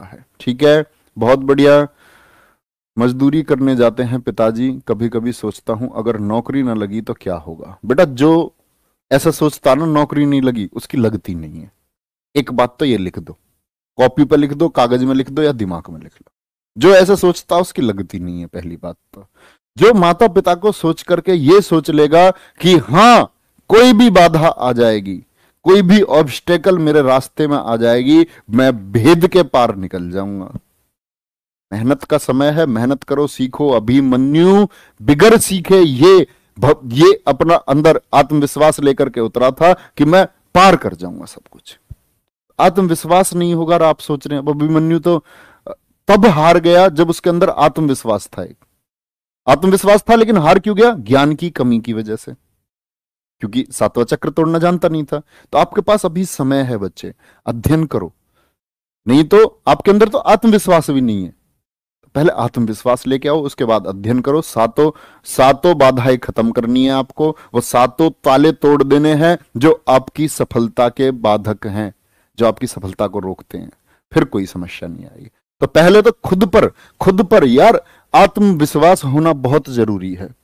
है ठीक है बहुत बढ़िया मजदूरी करने जाते हैं पिताजी कभी कभी सोचता हूं अगर नौकरी ना लगी तो क्या होगा बेटा जो ऐसा सोचता ना नौकरी नहीं लगी उसकी लगती नहीं है एक बात तो ये लिख दो कॉपी पर लिख दो कागज में लिख दो या दिमाग में लिख लो जो ऐसा सोचता उसकी लगती नहीं है पहली बात तो जो माता पिता को सोच करके ये सोच लेगा कि हाँ कोई भी बाधा आ जाएगी कोई भी ऑब्स्टेकल मेरे रास्ते में आ जाएगी मैं भेद के पार निकल जाऊंगा मेहनत का समय है मेहनत करो सीखो अभिमन्यु बिगर सीखे ये ये अपना अंदर आत्मविश्वास लेकर के उतरा था कि मैं पार कर जाऊंगा सब कुछ आत्मविश्वास नहीं होगा आप सोच रहे हैं अभिमन्यु तो तब हार गया जब उसके अंदर आत्मविश्वास था एक आत्मविश्वास था लेकिन हार क्यों गया ज्ञान की कमी की वजह से क्योंकि सातवां चक्र तोड़ना जानता नहीं था तो आपके पास अभी समय है बच्चे अध्ययन करो नहीं तो आपके अंदर तो आत्मविश्वास भी नहीं है पहले आत्मविश्वास लेके आओ उसके बाद अध्ययन करो सातों सातों बाधाएं खत्म करनी है आपको वो सातों ताले तोड़ देने हैं जो आपकी सफलता के बाधक हैं जो आपकी सफलता को रोकते हैं फिर कोई समस्या नहीं आएगी तो पहले तो खुद पर खुद पर यार आत्मविश्वास होना बहुत जरूरी है